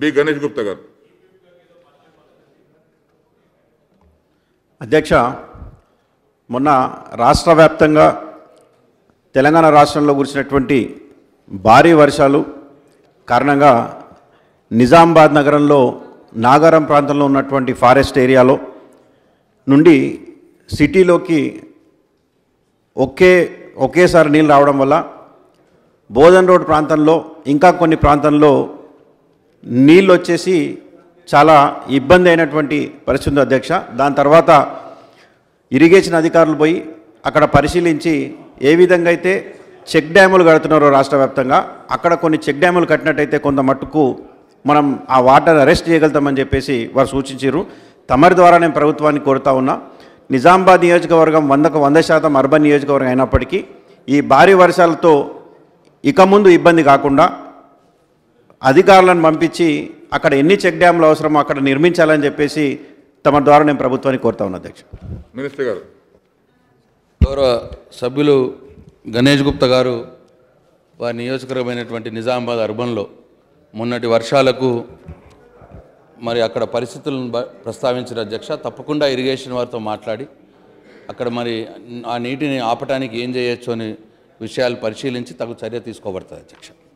B Ganesh Gupta గారు అధ్యక్ష మొన్న రాష్ట్ర వ్యాప్తంగా తెలంగాణ రాష్ట్రంలో కురిసినటువంటి భారీ వర్షాలు కారణంగా నిజామాబాద్ నగరంలో నాగారం ప్రాంతంలో ఉన్నటువంటి ఫారెస్ట్ ఏరియాలో నుండి సిటీలోకి ఒకే ఒకేసారి నీళ్ళు రావడం వల్ల బోధన్ రోడ్ ప్రాంతంలో ఇంకా కొన్ని ప్రాంతంలో నీళ్ళు వచ్చేసి చాలా ఇబ్బంది అయినటువంటి పరిస్థితి అధ్యక్ష దాని తర్వాత ఇరిగేషన్ అధికారులు పోయి అక్కడ పరిశీలించి ఏ విధంగా అయితే చెక్ డ్యాములు కడుతున్నారో రాష్ట్ర వ్యాప్తంగా అక్కడ కొన్ని చెక్ డ్యాములు కట్టినట్టయితే కొంత మట్టుకు మనం ఆ వాటర్ అరెస్ట్ చేయగలుగుతామని చెప్పేసి వారు సూచించారు తమరి ద్వారా నేను ప్రభుత్వాన్ని కోరుతా ఉన్నా నిజామాబాద్ నియోజకవర్గం వందకు వంద శాతం అర్బన్ నియోజకవర్గం అయినప్పటికీ ఈ భారీ వర్షాలతో ఇక ముందు ఇబ్బంది కాకుండా అధికారులను పంపించి అక్కడ ఎన్ని చెక్ డ్యాంలు అవసరమో అక్కడ నిర్మించాలని చెప్పేసి తమ ద్వారా నేను ప్రభుత్వాన్ని కోరుతా ఉన్నా అధ్యక్ష మినిస్టర్ గారు గౌరవ సభ్యులు గణేష్ గుప్తా గారు వారి నియోజకవర్గమైనటువంటి నిజామాబాద్ అర్బన్లో మొన్నటి వర్షాలకు మరి అక్కడ పరిస్థితులను ప్రస్తావించిన అధ్యక్ష తప్పకుండా ఇరిగేషన్ వారితో మాట్లాడి అక్కడ మరి ఆ నీటిని ఆపటానికి ఏం చేయొచ్చు అని విషయాలు పరిశీలించి తగు చర్య తీసుకోబడుతుంది అధ్యక్ష